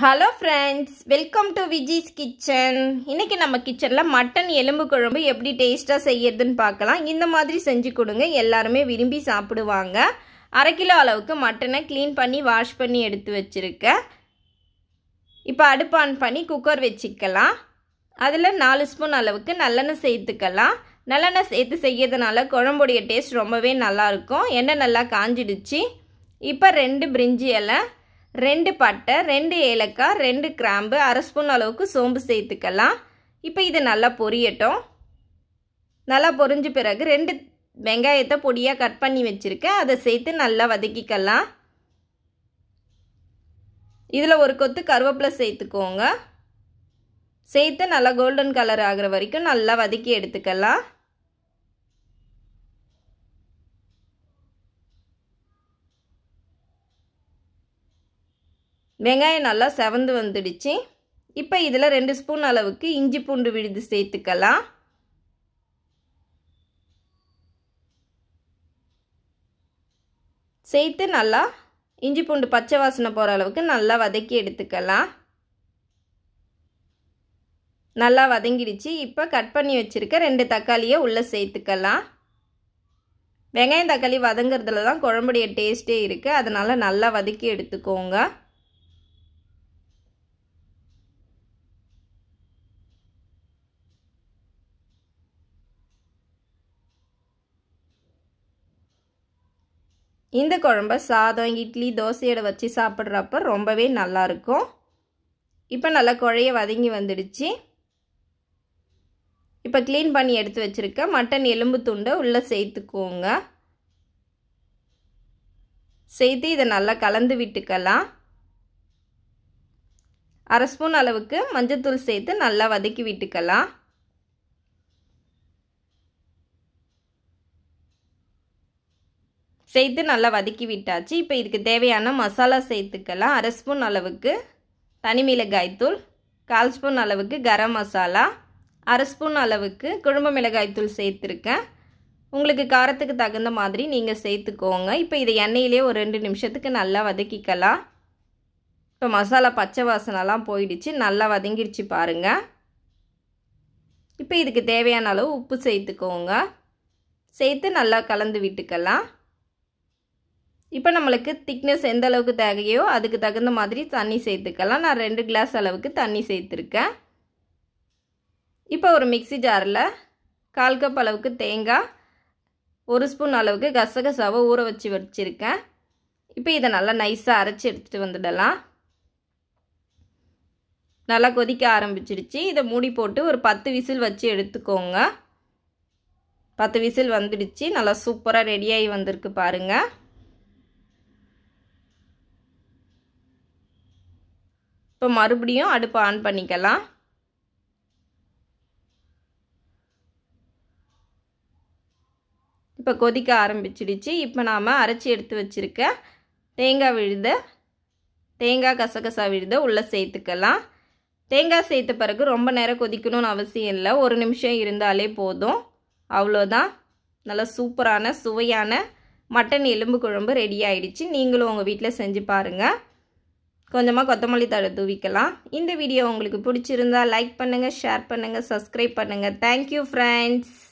hello friends welcome to Viji's kitchen இன்றைக்கி நம்ம கிச்சனில் மட்டன் எலும்பு குழம்பு எப்படி டேஸ்ட்டாக செய்யறதுன்னு பார்க்கலாம் இந்த மாதிரி செஞ்சு கொடுங்க எல்லாருமே விரும்பி சாப்பிடுவாங்க அரை கிலோ அளவுக்கு மட்டனை க்ளீன் பண்ணி வாஷ் பண்ணி எடுத்து வச்சுருக்கேன் இப்போ அடுப்பு ஆன் பண்ணி குக்கர் வச்சுக்கலாம் அதில் நாலு ஸ்பூன் அளவுக்கு நல்லெண்ணெய் சேர்த்துக்கலாம் நல்லெண்ணெய் சேர்த்து செய்யறதுனால குழம்புடைய டேஸ்ட் ரொம்பவே நல்லாயிருக்கும் எண்ணெய் நல்லா காஞ்சிடுச்சு இப்போ ரெண்டு பிரிஞ்சி எலை ரெண்டு பட்டை ரெண்டு ஏலக்காய் ரெண்டு கிராம்பு அரை ஸ்பூன் அளவுக்கு சோம்பு சேர்த்துக்கலாம் இப்போ இது நல்லா பொரியட்டும் நல்லா பொரிஞ்ச பிறகு ரெண்டு வெங்காயத்தை பொடியாக கட் பண்ணி வச்சுருக்கேன் அதை சேர்த்து நல்லா வதக்கிக்கலாம் இதில் ஒரு கொத்து கருவேப்பிலை சேர்த்துக்கோங்க சேர்த்து நல்லா கோல்டன் கலர் ஆகிற வரைக்கும் நல்லா வதக்கி எடுத்துக்கலாம் வெங்காயம் நல்லா செவந்து வந்துடுச்சு இப்போ இதில் ரெண்டு ஸ்பூன் அளவுக்கு இஞ்சி பூண்டு விழுது சேர்த்துக்கலாம் சேர்த்து நல்லா இஞ்சி பூண்டு பச்சை வாசனை போகிற அளவுக்கு நல்லா வதக்கி எடுத்துக்கலாம் நல்லா வதங்கிடுச்சு இப்போ கட் பண்ணி வச்சுருக்க ரெண்டு தக்காளியை உள்ளே சேர்த்துக்கலாம் வெங்காயம் தக்காளி வதங்கிறதுல தான் குழம்புடைய டேஸ்ட்டே இருக்குது அதனால் நல்லா வதக்கி எடுத்துக்கோங்க இந்த குழம்ப சாதம் இட்லி தோசையோட வச்சு சாப்பிட்றப்ப ரொம்பவே நல்லாயிருக்கும் இப்போ நல்லா குழைய வதங்கி வந்துடுச்சு இப்போ க்ளீன் பண்ணி எடுத்து வச்சுருக்கேன் மட்டன் எலும்பு துண்டை உள்ளே சேர்த்துக்கோங்க சேர்த்து இதை நல்லா கலந்து விட்டுக்கலாம் அரை ஸ்பூன் அளவுக்கு மஞ்சத்தூள் சேர்த்து நல்லா வதக்கி விட்டுக்கலாம் சேர்த்து நல்லா வதக்கி விட்டாச்சு இப்போ இதுக்கு தேவையான மசாலா சேர்த்துக்கலாம் அரை ஸ்பூன் அளவுக்கு தனி மிளகாய்த்தூள் கால் ஸ்பூன் அளவுக்கு கரம் மசாலா அரை ஸ்பூன் அளவுக்கு குழும்ப மிளகாய்த்தூள் சேர்த்துருக்கேன் உங்களுக்கு காரத்துக்கு தகுந்த மாதிரி நீங்கள் சேர்த்துக்கோங்க இப்போ இதை எண்ணெயிலே ஒரு ரெண்டு நிமிஷத்துக்கு நல்லா வதக்கிக்கலாம் இப்போ மசாலா பச்சை வாசனெல்லாம் போயிடுச்சு நல்லா வதங்கிடுச்சு பாருங்கள் இப்போ இதுக்கு தேவையான அளவு உப்பு சேர்த்துக்கோங்க சேர்த்து நல்லா கலந்து விட்டுக்கலாம் இப்போ நம்மளுக்கு திக்னஸ் எந்த அளவுக்கு தேவையோ அதுக்கு தகுந்த மாதிரி தண்ணி சேர்த்துக்கலாம் நான் ரெண்டு கிளாஸ் அளவுக்கு தண்ணி சேர்த்துருக்கேன் இப்போ ஒரு மிக்சி ஜாரில் கால் கப் அளவுக்கு தேங்காய் ஒரு ஸ்பூன் அளவுக்கு கசகசாவை ஊற வச்சு வச்சுருக்கேன் இப்போ இதை நல்லா நைஸாக அரைச்சி எடுத்துகிட்டு வந்துடலாம் நல்லா கொதிக்க ஆரம்பிச்சிருச்சு இதை மூடி போட்டு ஒரு பத்து விசில் வச்சு எடுத்துக்கோங்க பத்து விசில் வந்துடுச்சு நல்லா சூப்பராக ரெடியாகி வந்திருக்கு பாருங்கள் இப்போ மறுபடியும் அடுப்பை ஆன் பண்ணிக்கலாம் இப்போ கொதிக்க ஆரம்பிச்சிடுச்சு இப்போ நாம் அரைச்சி எடுத்து வச்சுருக்க தேங்காய் விழுத தேங்காய் கசகசா விழுத உள்ளே சேர்த்துக்கலாம் தேங்காய் சேர்த்த பிறகு ரொம்ப நேரம் கொதிக்கணும்னு அவசியம் இல்லை ஒரு நிமிஷம் இருந்தாலே போதும் அவ்வளோதான் நல்லா சூப்பரான சுவையான மட்டன் எலும்பு குழம்பு ரெடி ஆகிடுச்சு நீங்களும் உங்கள் வீட்டில் செஞ்சு பாருங்கள் கொஞ்சமாக கொத்தமல்லி தழை தூவிக்கலாம் இந்த வீடியோ உங்களுக்கு பிடிச்சிருந்தா லைக் பண்ணுங்கள் ஷேர் பண்ணுங்கள் சப்ஸ்கிரைப் பண்ணுங்கள் தேங்க்யூ ஃப்ரெண்ட்ஸ்